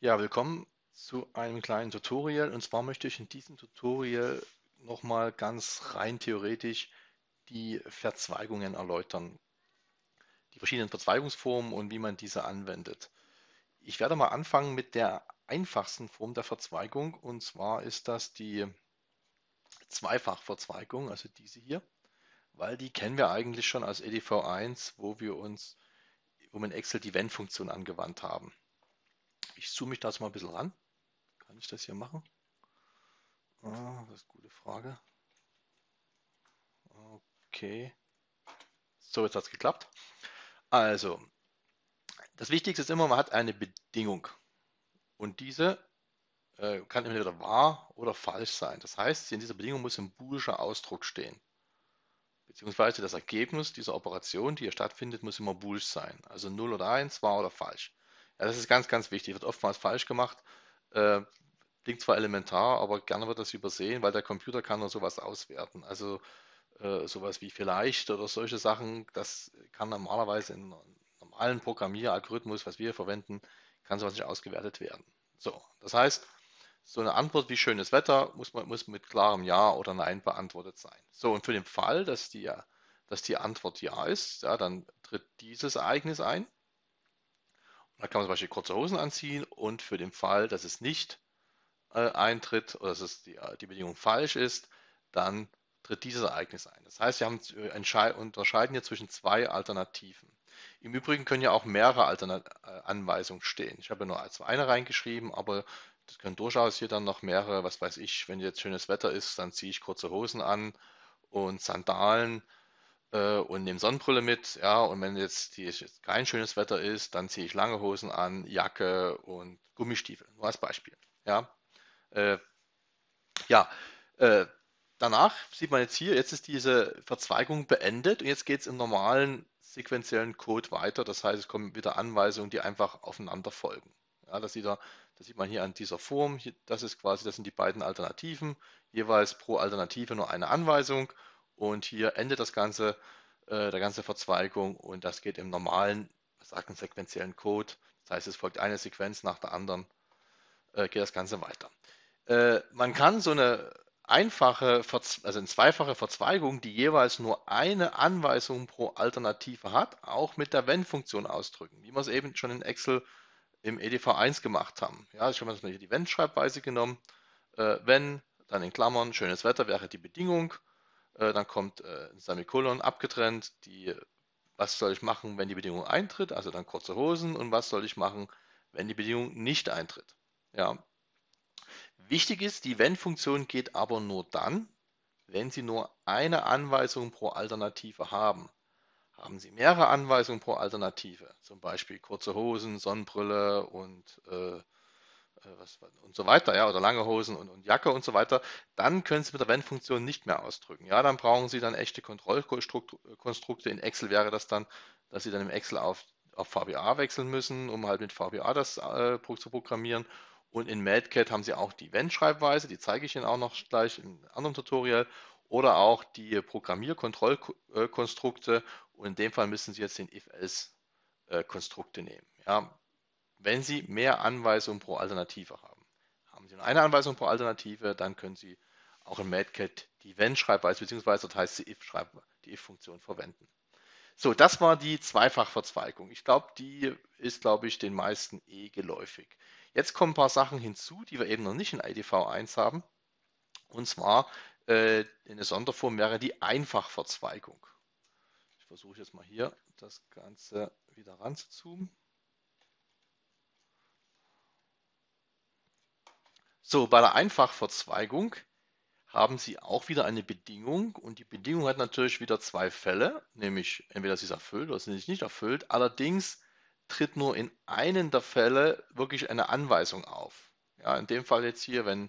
Ja, willkommen zu einem kleinen Tutorial. Und zwar möchte ich in diesem Tutorial nochmal ganz rein theoretisch die Verzweigungen erläutern. Die verschiedenen Verzweigungsformen und wie man diese anwendet. Ich werde mal anfangen mit der einfachsten Form der Verzweigung. Und zwar ist das die Zweifachverzweigung, also diese hier. Weil die kennen wir eigentlich schon aus EDV1, wo wir uns, wo wir in Excel die Wenn-Funktion angewandt haben. Ich zoome mich da mal ein bisschen ran. Kann ich das hier machen? Ah, das ist eine gute Frage. Okay. So, jetzt hat es geklappt. Also, das Wichtigste ist immer, man hat eine Bedingung. Und diese äh, kann entweder wahr oder falsch sein. Das heißt, in dieser Bedingung muss ein boolischer Ausdruck stehen. Beziehungsweise das Ergebnis dieser Operation, die hier stattfindet, muss immer boolisch sein. Also 0 oder 1, wahr oder falsch. Ja, das ist ganz, ganz wichtig. Wird oftmals falsch gemacht. Äh, klingt zwar elementar, aber gerne wird das übersehen, weil der Computer kann nur sowas auswerten. Also äh, sowas wie vielleicht oder solche Sachen, das kann normalerweise in normalen Programmieralgorithmus, was wir verwenden, kann sowas nicht ausgewertet werden. So, das heißt, so eine Antwort wie schönes Wetter muss, man, muss mit klarem Ja oder Nein beantwortet sein. So, und für den Fall, dass die, dass die Antwort Ja ist, ja, dann tritt dieses Ereignis ein. Da kann man zum Beispiel kurze Hosen anziehen und für den Fall, dass es nicht äh, eintritt oder dass es die, äh, die Bedingung falsch ist, dann tritt dieses Ereignis ein. Das heißt, wir haben, äh, unterscheiden hier zwischen zwei Alternativen. Im Übrigen können ja auch mehrere Alternat äh, Anweisungen stehen. Ich habe ja nur als eine reingeschrieben, aber das können durchaus hier dann noch mehrere, was weiß ich, wenn jetzt schönes Wetter ist, dann ziehe ich kurze Hosen an und Sandalen äh, und nehme Sonnenbrille mit. Ja, und wenn jetzt, die, jetzt kein schönes Wetter ist, dann ziehe ich lange Hosen an, Jacke und Gummistiefel, nur als Beispiel. Ja, äh, ja äh, danach sieht man jetzt hier, jetzt ist diese Verzweigung beendet und jetzt geht es im normalen sequenziellen Code weiter. Das heißt, es kommen wieder Anweisungen, die einfach aufeinander folgen. Ja, das, sieht er, das sieht man hier an dieser Form. Hier, das ist quasi, das sind die beiden Alternativen. Jeweils pro Alternative nur eine Anweisung und hier endet das Ganze, äh, der ganze Verzweigung und das geht im normalen, sagen sequenziellen Code. Das heißt, es folgt eine Sequenz nach der anderen, äh, geht das Ganze weiter. Äh, man kann so eine einfache, also eine zweifache Verzweigung, die jeweils nur eine Anweisung pro Alternative hat, auch mit der Wenn-Funktion ausdrücken, wie wir es eben schon in Excel im EDV1 gemacht haben. Ja, also ich habe mir die Wenn-Schreibweise genommen. Äh, wenn, dann in Klammern, schönes Wetter wäre die Bedingung. Äh, dann kommt äh, ein Semikolon abgetrennt, die, was soll ich machen, wenn die Bedingung eintritt, also dann kurze Hosen und was soll ich machen, wenn die Bedingung nicht eintritt. Ja. Wichtig ist, die Wenn-Funktion geht aber nur dann, wenn Sie nur eine Anweisung pro Alternative haben. Haben Sie mehrere Anweisungen pro Alternative, zum Beispiel kurze Hosen, Sonnenbrille und äh, äh, was, und so weiter, ja, oder lange Hosen und, und Jacke und so weiter, dann können Sie mit der Wenn-Funktion nicht mehr ausdrücken. Ja, dann brauchen Sie dann echte Kontrollkonstrukte. In Excel wäre das dann, dass Sie dann im Excel auf, auf VBA wechseln müssen, um halt mit VBA das äh, zu programmieren. Und in MadCat haben Sie auch die Wenn-Schreibweise, die zeige ich Ihnen auch noch gleich in einem anderen Tutorial, oder auch die Programmierkontrollkonstrukte. Und in dem Fall müssen Sie jetzt den If-Else-Konstrukte nehmen. Ja, wenn Sie mehr Anweisungen pro Alternative haben. Haben Sie nur eine Anweisung pro Alternative, dann können Sie auch in MadCat die Wenn-Schreibweise bzw. das heißt die If-Funktion If verwenden. So, das war die Zweifachverzweigung. Ich glaube, die ist, glaube ich, den meisten eh geläufig. Jetzt kommen ein paar Sachen hinzu, die wir eben noch nicht in IDV1 haben. Und zwar äh, in der Sonderform wäre die Einfachverzweigung. Ich versuche jetzt mal hier das Ganze wieder ranzuzoomen. So, bei der Einfachverzweigung haben Sie auch wieder eine Bedingung und die Bedingung hat natürlich wieder zwei Fälle, nämlich entweder sie ist erfüllt oder sie ist nicht erfüllt. Allerdings tritt nur in einem der Fälle wirklich eine Anweisung auf. Ja, in dem Fall jetzt hier, wenn,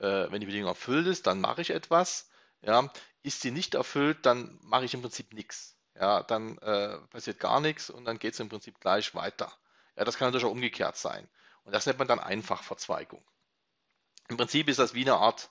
äh, wenn die Bedingung erfüllt ist, dann mache ich etwas. Ja, ist sie nicht erfüllt, dann mache ich im Prinzip nichts. Ja, dann äh, passiert gar nichts und dann geht es im Prinzip gleich weiter. Ja, das kann natürlich auch umgekehrt sein. Und das nennt man dann Einfachverzweigung. Im Prinzip ist das wie eine Art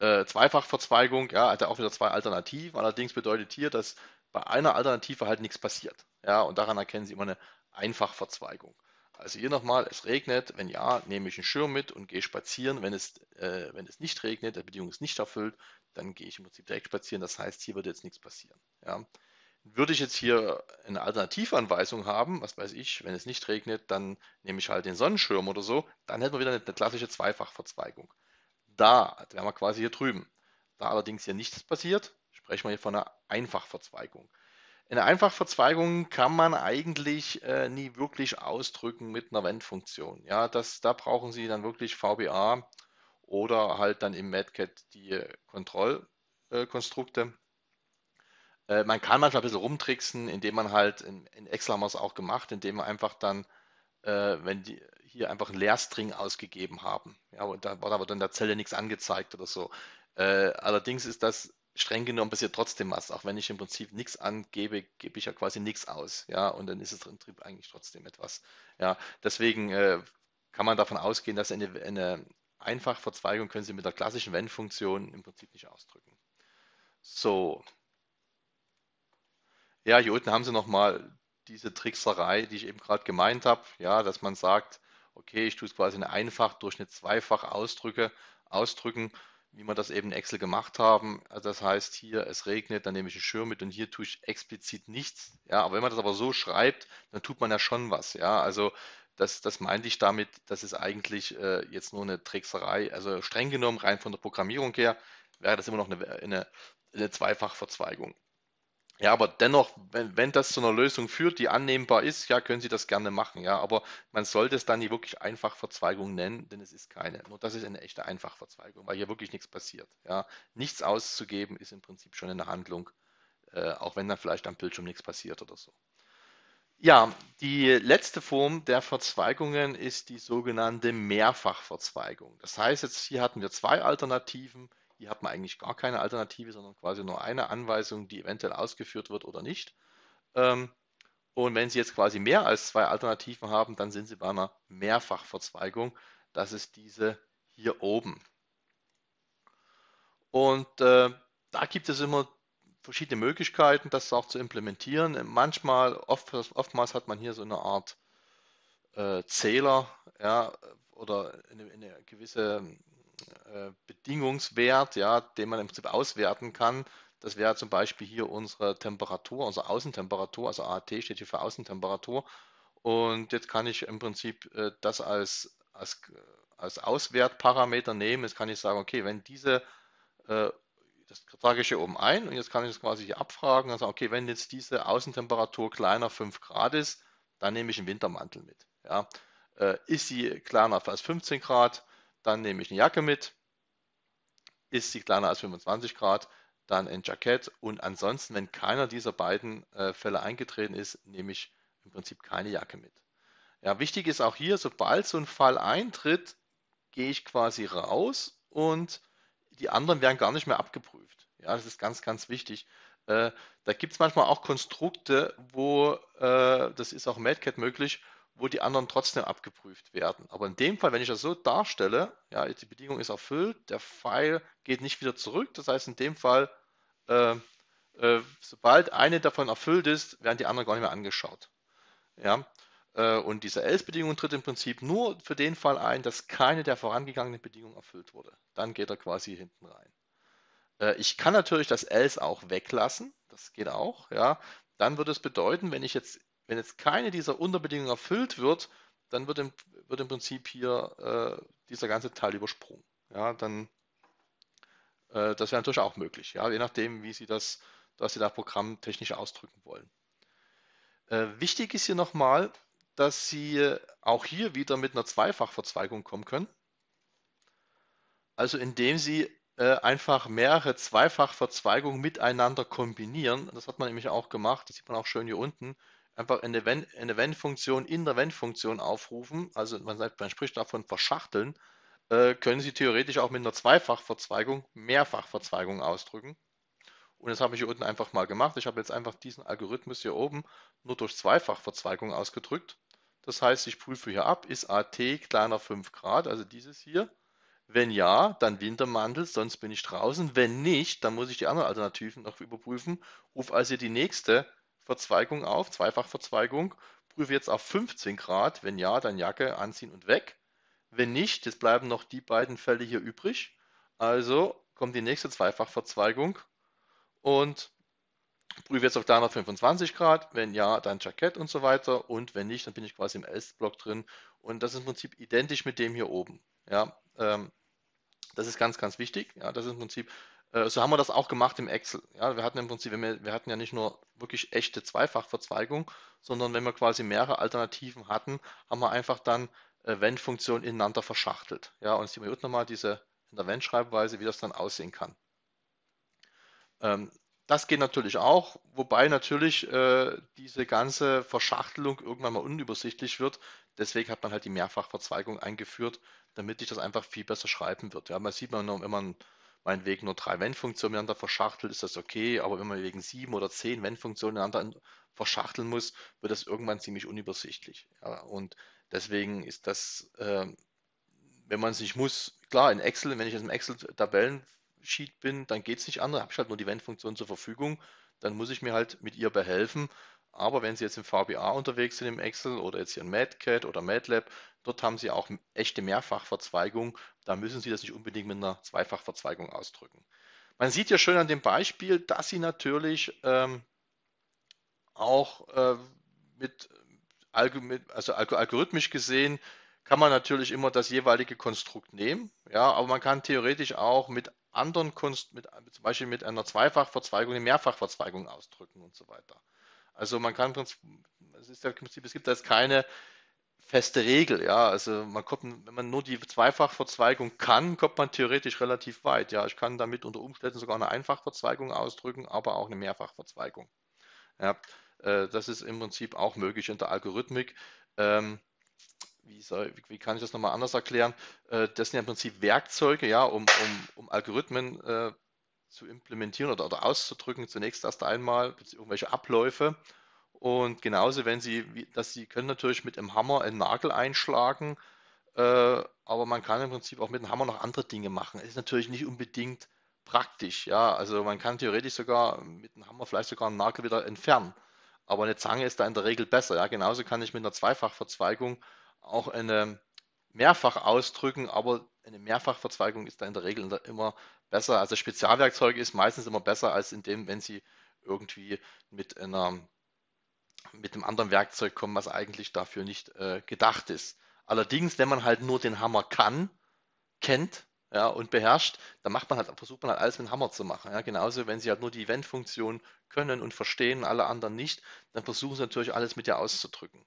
äh, Zweifachverzweigung, ja, hat ja auch wieder zwei Alternativen. Allerdings bedeutet hier, dass bei einer Alternative halt nichts passiert. Ja, und daran erkennen Sie immer eine Einfachverzweigung. Also hier nochmal, es regnet, wenn ja, nehme ich einen Schirm mit und gehe spazieren. Wenn es, äh, wenn es nicht regnet, der Bedingung ist nicht erfüllt, dann gehe ich im Prinzip direkt spazieren. Das heißt, hier wird jetzt nichts passieren. Ja. Würde ich jetzt hier eine Alternativanweisung haben, was weiß ich, wenn es nicht regnet, dann nehme ich halt den Sonnenschirm oder so, dann hätten wir wieder eine, klassische Zweifachverzweigung. Da wären wir quasi hier drüben. Da allerdings hier nichts passiert, sprechen wir hier von einer Einfachverzweigung. Eine Einfachverzweigung kann man eigentlich äh, nie wirklich ausdrücken mit einer Wendfunktion. Ja, das, da brauchen Sie dann wirklich VBA oder halt dann im MATCAD die Kontrollkonstrukte. Äh, äh, man kann manchmal ein bisschen rumtricksen, indem man halt, in, in Excel haben wir es auch gemacht, indem wir einfach dann, äh, wenn die hier einfach einen Leerstring ausgegeben haben. Ja, und da war aber dann der Zelle nichts angezeigt oder so. Äh, allerdings ist das streng genommen passiert trotzdem was. Auch wenn ich im Prinzip nichts angebe, gebe ich ja quasi nichts aus. Ja, und dann ist es im Prinzip eigentlich trotzdem etwas. Ja, deswegen äh, kann man davon ausgehen, dass eine, eine Einfachverzweigung können Sie mit der klassischen Wenn-Funktion im Prinzip nicht ausdrücken. So, ja, hier unten haben sie nochmal diese Trickserei, die ich eben gerade gemeint habe, ja, dass man sagt, okay, ich tue es quasi eine einfach durch eine zweifach Ausdrücke ausdrücken, wie wir das eben in Excel gemacht haben. Also das heißt, hier es regnet, dann nehme ich einen Schirm mit und hier tue ich explizit nichts. Ja, aber wenn man das aber so schreibt, dann tut man ja schon was. Ja, also das, das meinte ich damit, das ist eigentlich äh, jetzt nur eine Trickserei. Also streng genommen, rein von der Programmierung her, wäre das immer noch eine, eine, eine Zweifachverzweigung. Ja, aber dennoch, wenn, wenn das zu einer Lösung führt, die annehmbar ist, ja, können Sie das gerne machen, ja. Aber man sollte es dann nicht wirklich Einfachverzweigung nennen, denn es ist keine. Nur das ist eine echte Einfachverzweigung, weil hier wirklich nichts passiert. Ja. Nichts auszugeben ist im Prinzip schon eine Handlung, äh, auch wenn dann vielleicht am Bildschirm nichts passiert oder so. Ja, die letzte Form der Verzweigungen ist die sogenannte Mehrfachverzweigung. Das heißt, jetzt hier hatten wir zwei Alternativen. Hier hat man eigentlich gar keine Alternative, sondern quasi nur eine Anweisung, die eventuell ausgeführt wird oder nicht. Ähm, und wenn Sie jetzt quasi mehr als zwei Alternativen haben, dann sind Sie bei einer Mehrfachverzweigung. Das ist diese hier oben. Und äh, da gibt es immer verschiedene Möglichkeiten, das auch zu implementieren. Manchmal, oft, oftmals hat man hier so eine Art äh, Zähler ja, oder eine, eine gewisse äh, Bedingungswert, ja, den man im Prinzip auswerten kann. Das wäre zum Beispiel hier unsere Temperatur, unsere Außentemperatur, also AT steht hier für Außentemperatur. Und jetzt kann ich im Prinzip äh, das als, als, als Auswertparameter nehmen. Jetzt kann ich sagen, okay, wenn diese, äh, das trage ich hier oben ein und jetzt kann ich das quasi hier abfragen und sagen, okay, wenn jetzt diese Außentemperatur kleiner 5 Grad ist, dann nehme ich einen Wintermantel mit. Ja. ist sie kleiner als 15 Grad, dann nehme ich eine Jacke mit. Ist sie kleiner als 25 Grad, dann ein Jackett. Und ansonsten, wenn keiner dieser beiden äh, Fälle eingetreten ist, nehme ich im Prinzip keine Jacke mit. Ja, wichtig ist auch hier, sobald so ein Fall eintritt, gehe ich quasi raus und die anderen werden gar nicht mehr abgeprüft. Ja, das ist ganz, ganz wichtig. Äh, da gibt es manchmal auch Konstrukte, wo, äh, das ist auch Madcat möglich, wo die anderen trotzdem abgeprüft werden. Aber in dem Fall, wenn ich das so darstelle, ja, die Bedingung ist erfüllt, der Pfeil geht nicht wieder zurück. Das heißt, in dem Fall, äh, äh, sobald eine davon erfüllt ist, werden die anderen gar nicht mehr angeschaut. Ja? Äh, und diese Else-Bedingung tritt im Prinzip nur für den Fall ein, dass keine der vorangegangenen Bedingungen erfüllt wurde. Dann geht er quasi hinten rein. Äh, ich kann natürlich das Else auch weglassen. Das geht auch. Ja? Dann würde es bedeuten, wenn ich jetzt wenn jetzt keine dieser Unterbedingungen erfüllt wird, dann wird im, wird im Prinzip hier äh, dieser ganze Teil übersprungen. Ja, dann, äh, das wäre natürlich auch möglich, ja, je nachdem, wie Sie das, dass Sie da programmtechnisch ausdrücken wollen. Äh, wichtig ist hier nochmal, dass Sie auch hier wieder mit einer Zweifachverzweigung kommen können. Also indem Sie äh, einfach mehrere Zweifachverzweigungen miteinander kombinieren. Das hat man nämlich auch gemacht, das sieht man auch schön hier unten einfach eine, Wenn, funktion in der Wenn-Funktion aufrufen, also man, sagt, man spricht davon verschachteln, äh, können Sie theoretisch auch mit einer Zweifachverzweigung Mehrfachverzweigung ausdrücken. Und das habe ich hier unten einfach mal gemacht. Ich habe jetzt einfach diesen Algorithmus hier oben nur durch Zweifachverzweigung ausgedrückt. Das heißt, ich prüfe hier ab, ist AT kleiner 5 Grad, also dieses hier. Wenn ja, dann Wintermantel, sonst bin ich draußen. Wenn nicht, dann muss ich die anderen Alternativen noch überprüfen. Ruf also die nächste Verzweigung auf, Zweifachverzweigung, prüfe jetzt auf 15 Grad, wenn ja, dann Jacke anziehen und weg. Wenn nicht, es bleiben noch die beiden Fälle hier übrig. Also kommt die nächste Zweifachverzweigung und prüfe jetzt auf 325 Grad. Wenn ja, dann Jackett und so weiter. Und wenn nicht, dann bin ich quasi im S-Block drin. Und das ist im Prinzip identisch mit dem hier oben. Ja, ähm, das ist ganz, ganz wichtig. Ja, das ist im Prinzip äh, so haben wir das auch gemacht im Excel. Ja, wir hatten im Prinzip, wir, wir hatten ja nicht nur wirklich echte Zweifachverzweigung, sondern wenn wir quasi mehrere Alternativen hatten, haben wir einfach dann äh, Wenn-Funktionen ineinander verschachtelt. Ja, und sieht man jetzt nochmal diese in der Wenn-Schreibweise, wie das dann aussehen kann. Ähm, das geht natürlich auch, wobei natürlich äh, diese ganze Verschachtelung irgendwann mal unübersichtlich wird. Deswegen hat man halt die Mehrfachverzweigung eingeführt, damit sich das einfach viel besser schreiben wird. Ja, man sieht man, wenn man meinetwegen nur drei Wenn-Funktionen miteinander verschachtelt, ist das okay, aber wenn man wegen sieben oder zehn Wenn-Funktionen miteinander verschachteln muss, wird das irgendwann ziemlich unübersichtlich. Ja, und deswegen ist das, äh, wenn man es nicht muss, klar, in Excel, wenn ich jetzt im Excel-Tabellensheet bin, dann geht es nicht anders, habe ich halt nur die Wenn-Funktion zur Verfügung, dann muss ich mir halt mit ihr behelfen aber wenn Sie jetzt im VBA unterwegs sind, im Excel oder jetzt hier in MATCAD oder MATLAB, dort haben Sie auch echte Mehrfachverzweigung. Da müssen Sie das nicht unbedingt mit einer Zweifachverzweigung ausdrücken. Man sieht ja schön an dem Beispiel, dass Sie natürlich ähm, auch äh, mit, also algorithmisch gesehen, kann man natürlich immer das jeweilige Konstrukt nehmen. Ja, aber man kann theoretisch auch mit anderen Konst, mit, zum Beispiel mit einer Zweifachverzweigung, eine Mehrfachverzweigung ausdrücken und so weiter. Also man kann, es ist ja im Prinzip, es gibt da jetzt keine feste Regel, ja. Also man kommt, wenn man nur die Zweifachverzweigung kann, kommt man theoretisch relativ weit. Ja, ich kann damit unter Umständen sogar eine Einfachverzweigung ausdrücken, aber auch eine Mehrfachverzweigung. Ja, äh, das ist im Prinzip auch möglich in der Algorithmik. Ähm, wie, soll, wie, kann ich das nochmal anders erklären? Äh, das sind ja im Prinzip Werkzeuge, ja, um, um, um Algorithmen äh, zu implementieren oder, oder auszudrücken, zunächst erst einmal irgendwelche Abläufe. Und genauso, wenn Sie, dass Sie können natürlich mit dem Hammer einen Nagel einschlagen, äh, aber man kann im Prinzip auch mit dem Hammer noch andere Dinge machen. Ist natürlich nicht unbedingt praktisch, ja. Also man kann theoretisch sogar mit dem Hammer vielleicht sogar einen Nagel wieder entfernen. Aber eine Zange ist da in der Regel besser. Ja, genauso kann ich mit einer Zweifachverzweigung auch eine mehrfach ausdrücken, aber eine Mehrfachverzweigung ist da in der Regel immer besser. Also Spezialwerkzeuge ist meistens immer besser als in dem, wenn sie irgendwie mit einer mit einem anderen Werkzeug kommen, was eigentlich dafür nicht äh, gedacht ist. Allerdings, wenn man halt nur den Hammer kann, kennt, ja, und beherrscht, dann macht man halt, versucht man halt alles mit dem Hammer zu machen. Ja. Genauso, wenn sie halt nur die Event-Funktion können und verstehen, alle anderen nicht, dann versuchen sie natürlich alles mit ihr auszudrücken.